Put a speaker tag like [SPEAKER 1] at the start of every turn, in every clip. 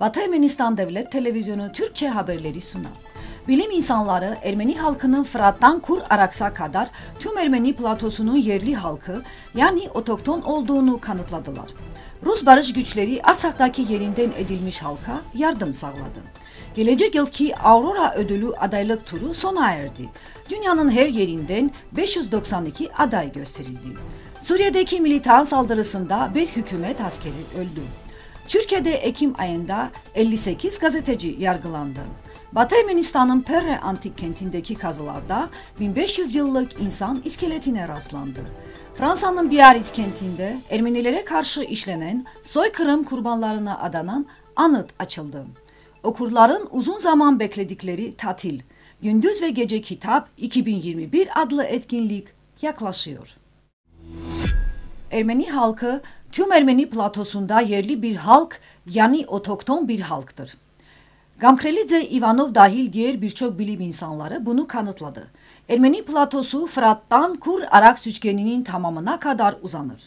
[SPEAKER 1] Batı Ermenistan Devlet Televizyonu Türkçe haberleri sunar. Bilim insanları Ermeni halkının Fırat'tan Kur Araks'a kadar tüm Ermeni platosunun yerli halkı yani otokton olduğunu kanıtladılar. Rus barış güçleri Arsak'taki yerinden edilmiş halka yardım sağladı. Gelecek yılki Aurora ödülü adaylık turu sona erdi. Dünyanın her yerinden 592 aday gösterildi. Suriye'deki militan saldırısında bir hükümet askeri öldü. Türkiye'de Ekim ayında 58 gazeteci yargılandı. Batı Ermenistan'ın Perre antik kentindeki kazılarda 1500 yıllık insan iskeletine rastlandı. Fransa'nın Biarritz kentinde Ermenilere karşı işlenen soykırım kurbanlarına adanan anıt açıldı. Okurların uzun zaman bekledikleri tatil, gündüz ve gece kitap 2021 adlı etkinlik yaklaşıyor. Ermeni halkı Tüm Ermeni platosunda yerli bir halk yani otokton bir halktır. Gamkrelidze Ivanov dahil diğer birçok bilim insanları bunu kanıtladı. Ermeni platosu Fırat'tan Kur Araks üçgeninin tamamına kadar uzanır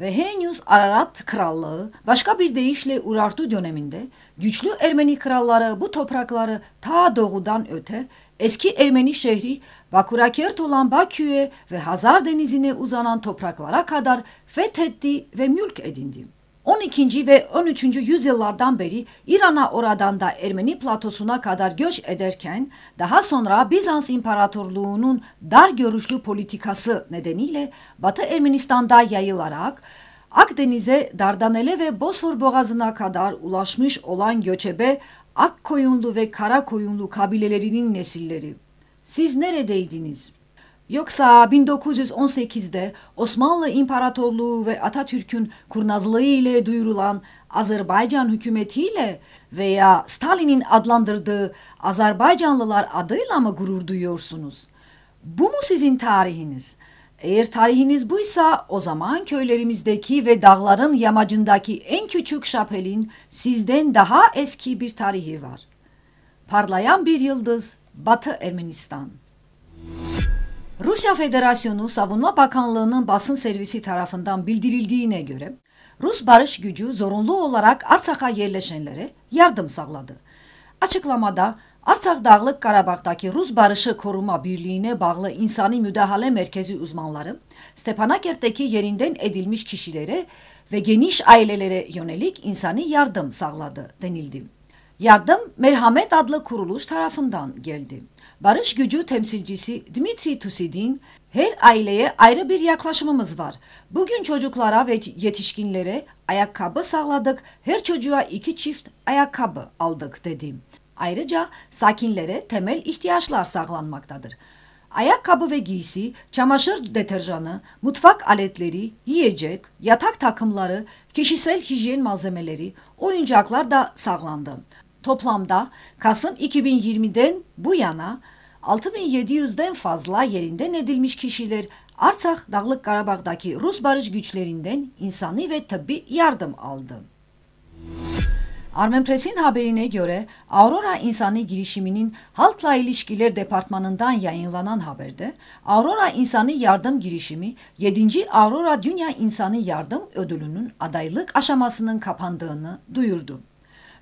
[SPEAKER 1] ve henüz Ararat Krallığı başka bir deyişle Urartu döneminde güçlü Ermeni kralları bu toprakları ta doğudan öte eski Ermeni şehri Bakurakert olan Bakü'ye ve Hazar denizine uzanan topraklara kadar fethetti ve mülk edindi. 12. ve 13. yüzyıllardan beri İran'a oradan da Ermeni platosuna kadar göç ederken daha sonra Bizans İmparatorluğu'nun dar görüşlü politikası nedeniyle Batı Ermenistan'da yayılarak Akdeniz'e, Dardanele ve Bosfor Boğazı'na kadar ulaşmış olan göçebe Ak Koyunlu ve Kara Koyunlu kabilelerinin nesilleri. Siz neredeydiniz? Yoksa 1918'de Osmanlı İmparatorluğu ve Atatürk'ün kurnazlığı ile duyurulan Azerbaycan hükümetiyle veya Stalin'in adlandırdığı Azerbaycanlılar adıyla mı gurur duyuyorsunuz? Bu mu sizin tarihiniz? Eğer tarihiniz buysa o zaman köylerimizdeki ve dağların yamacındaki en küçük şapelin sizden daha eski bir tarihi var. Parlayan bir yıldız Batı Ermenistan. Rusya Federasyonu Savunma Bakanlığı'nın basın servisi tarafından bildirildiğine göre Rus barış gücü zorunlu olarak Artsak'a yerleşenlere yardım sağladı. Açıklamada Artsak Dağlık Karabak'taki Rus Barışı Koruma Birliği'ne bağlı İnsani Müdahale Merkezi uzmanları, Stepanakert'teki yerinden edilmiş kişilere ve geniş ailelere yönelik insani yardım sağladı denildi. Yardım Merhamet adlı kuruluş tarafından geldi. Barış gücü temsilcisi Dmitri Tusidin, her aileye ayrı bir yaklaşımımız var. Bugün çocuklara ve yetişkinlere ayakkabı sağladık, her çocuğa iki çift ayakkabı aldık dedi. Ayrıca sakinlere temel ihtiyaçlar sağlanmaktadır. Ayakkabı ve giysi, çamaşır deterjanı, mutfak aletleri, yiyecek, yatak takımları, kişisel hijyen malzemeleri, oyuncaklar da sağlandı. Toplamda Kasım 2020'den bu yana 6700'den fazla yerinden edilmiş kişiler Artsakh Dağlık Karabağ'daki Rus barış güçlerinden insani ve tıbbi yardım aldı. Armen Press'in haberine göre Aurora İnsani Girişiminin Halkla İlişkiler Departmanı'ndan yayınlanan haberde Aurora İnsani Yardım Girişimi 7. Aurora Dünya İnsani Yardım Ödülü'nün adaylık aşamasının kapandığını duyurdu.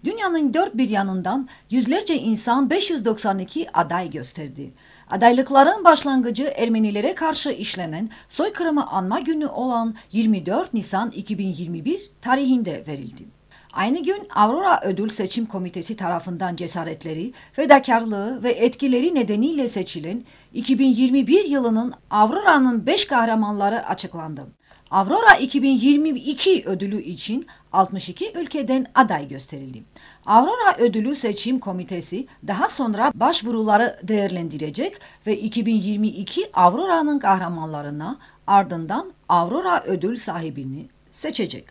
[SPEAKER 1] Dünyanın dört bir yanından yüzlerce insan 592 aday gösterdi. Adaylıkların başlangıcı Ermenilere karşı işlenen soykırımı anma günü olan 24 Nisan 2021 tarihinde verildi. Aynı gün Aurora Ödül Seçim Komitesi tarafından cesaretleri, fedakarlığı ve etkileri nedeniyle seçilen 2021 yılının Aurora'nın 5 kahramanları açıklandı. Aurora 2022 ödülü için 62 ülkeden aday gösterildi. Aurora Ödülü Seçim Komitesi daha sonra başvuruları değerlendirecek ve 2022 Aurora'nın kahramanlarına ardından Aurora ödül sahibini seçecek.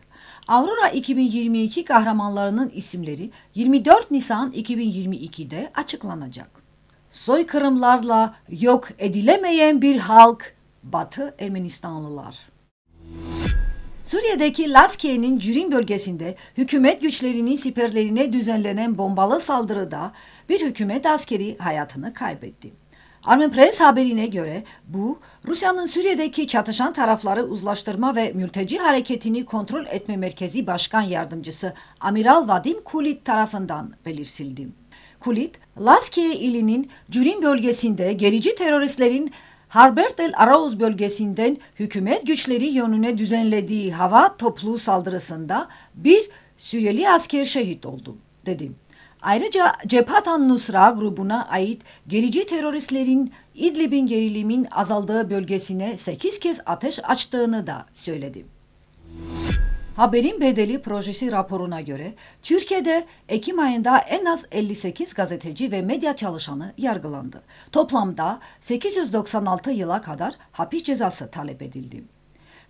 [SPEAKER 1] Aurora 2022 kahramanlarının isimleri 24 Nisan 2022'de açıklanacak. Soykırımlarla yok edilemeyen bir halk Batı Ermenistanlılar. Suriye'deki Laskiye'nin Cürin bölgesinde hükümet güçlerinin siperlerine düzenlenen bombalı saldırıda bir hükümet askeri hayatını kaybetti. Armin Press haberine göre bu, Rusya'nın Suriye'deki çatışan tarafları uzlaştırma ve mülteci hareketini kontrol etme merkezi başkan yardımcısı Amiral Vadim Kulit tarafından belirtildi. Kulit, Laskiye ilinin Cürin bölgesinde gerici teröristlerin Harbert el Arauz bölgesinden hükümet güçleri yönüne düzenlediği hava toplu saldırısında bir Suriyeli asker şehit oldu, dedim. Ayrıca Cephat Nusra grubuna ait gerici teröristlerin İdlib'in gerilimin azaldığı bölgesine 8 kez ateş açtığını da söyledim. Haberin Bedeli Projesi raporuna göre Türkiye'de Ekim ayında en az 58 gazeteci ve medya çalışanı yargılandı. Toplamda 896 yıla kadar hapis cezası talep edildi.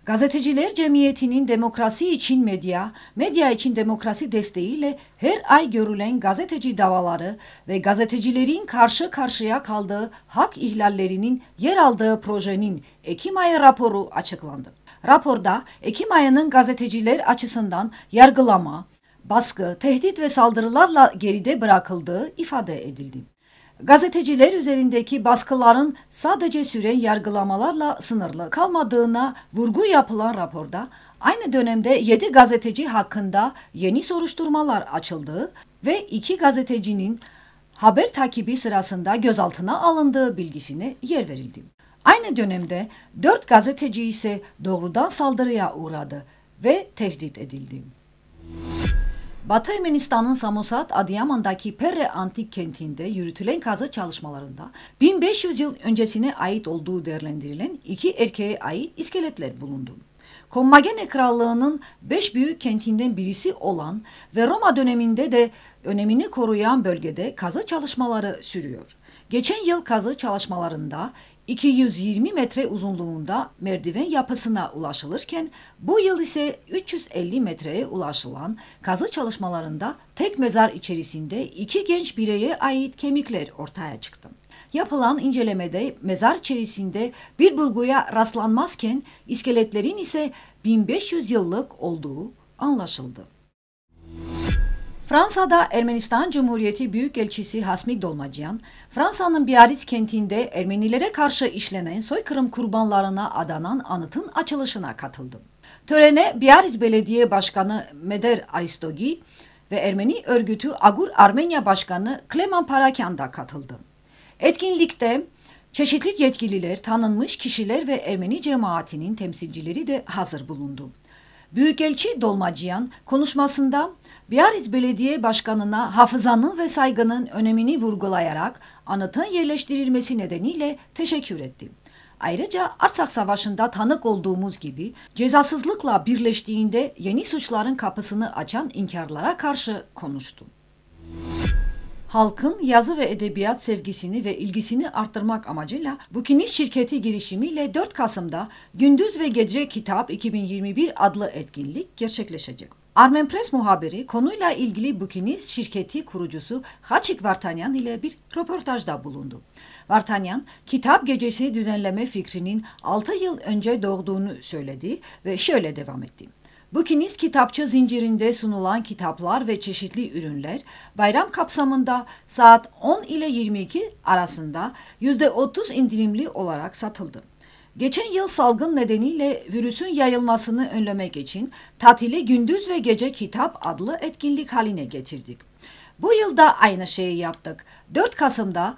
[SPEAKER 1] Gazeteciler Cemiyeti'nin demokrasi için medya, medya için demokrasi desteğiyle her ay görülen gazeteci davaları ve gazetecilerin karşı karşıya kaldığı hak ihlallerinin yer aldığı projenin Ekim ayı raporu açıklandı. Raporda Ekim ayının gazeteciler açısından yargılama, baskı, tehdit ve saldırılarla geride bırakıldığı ifade edildi. Gazeteciler üzerindeki baskıların sadece süren yargılamalarla sınırlı kalmadığına vurgu yapılan raporda aynı dönemde 7 gazeteci hakkında yeni soruşturmalar açıldı ve 2 gazetecinin haber takibi sırasında gözaltına alındığı bilgisine yer verildi. Aynı dönemde dört gazeteci ise doğrudan saldırıya uğradı ve tehdit edildi. Batı Ermenistan'ın Samosat Adıyaman'daki Perre Antik kentinde yürütülen kazı çalışmalarında 1500 yıl öncesine ait olduğu değerlendirilen iki erkeğe ait iskeletler bulundu. Kommagene Krallığı'nın beş büyük kentinden birisi olan ve Roma döneminde de önemini koruyan bölgede kazı çalışmaları sürüyor. Geçen yıl kazı çalışmalarında 220 metre uzunluğunda merdiven yapısına ulaşılırken bu yıl ise 350 metreye ulaşılan kazı çalışmalarında tek mezar içerisinde iki genç bireye ait kemikler ortaya çıktı. Yapılan incelemede mezar içerisinde bir bulguya rastlanmazken iskeletlerin ise 1500 yıllık olduğu anlaşıldı. Fransa'da Ermenistan Cumhuriyeti Büyükelçisi Hasmik Dolmacyan, Fransa'nın Biarritz kentinde Ermenilere karşı işlenen soykırım kurbanlarına adanan anıtın açılışına katıldı. Törene Biarritz Belediye Başkanı Meder Aristogi ve Ermeni örgütü Agur Armenya Başkanı Kleman Parakyan da katıldı. Etkinlikte çeşitli yetkililer, tanınmış kişiler ve Ermeni cemaatinin temsilcileri de hazır bulundu. Büyükelçi Dolmacıyan konuşmasında Biarritz Belediye Başkanı'na hafızanın ve saygının önemini vurgulayarak anıtın yerleştirilmesi nedeniyle teşekkür etti. Ayrıca Arsak Savaşı'nda tanık olduğumuz gibi cezasızlıkla birleştiğinde yeni suçların kapısını açan inkarlara karşı konuştu halkın yazı ve edebiyat sevgisini ve ilgisini arttırmak amacıyla Bukiniş şirketi girişimiyle 4 Kasım'da Gündüz ve Gece Kitap 2021 adlı etkinlik gerçekleşecek. Armen Press muhabiri konuyla ilgili Bukiniz şirketi kurucusu Haçik Vartanyan ile bir röportajda bulundu. Vartanyan, kitap gecesi düzenleme fikrinin 6 yıl önce doğduğunu söyledi ve şöyle devam etti. Bukiniz kitapçı zincirinde sunulan kitaplar ve çeşitli ürünler bayram kapsamında saat 10 ile 22 arasında %30 indirimli olarak satıldı. Geçen yıl salgın nedeniyle virüsün yayılmasını önlemek için tatili gündüz ve gece kitap adlı etkinlik haline getirdik. Bu yılda aynı şeyi yaptık. 4 Kasım'da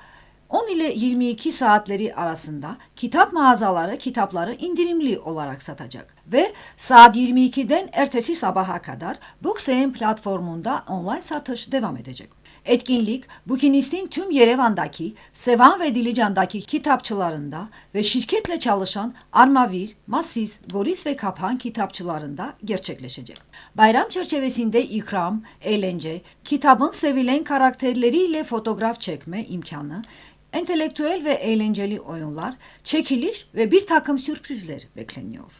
[SPEAKER 1] 10 ile 22 saatleri arasında kitap mağazaları kitapları indirimli olarak satacak ve saat 22'den ertesi sabaha kadar Booksay'in platformunda online satış devam edecek. Etkinlik, Bukinist'in tüm Yerevan'daki, Sevan ve Dilican'daki kitapçılarında ve şirketle çalışan Armavir, Massiz, Goris ve Kapan kitapçılarında gerçekleşecek. Bayram çerçevesinde ikram, eğlence, kitabın sevilen karakterleriyle fotoğraf çekme imkanı, entelektüel ve eğlenceli oyunlar, çekiliş ve bir takım sürprizler bekleniyor.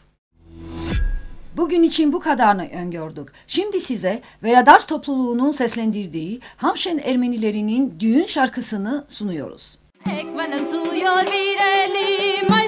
[SPEAKER 1] Bugün için bu kadarını öngördük. Şimdi size Veladars topluluğunun seslendirdiği Hamşen Ermenilerinin düğün şarkısını sunuyoruz. Tek ben bir elim, ay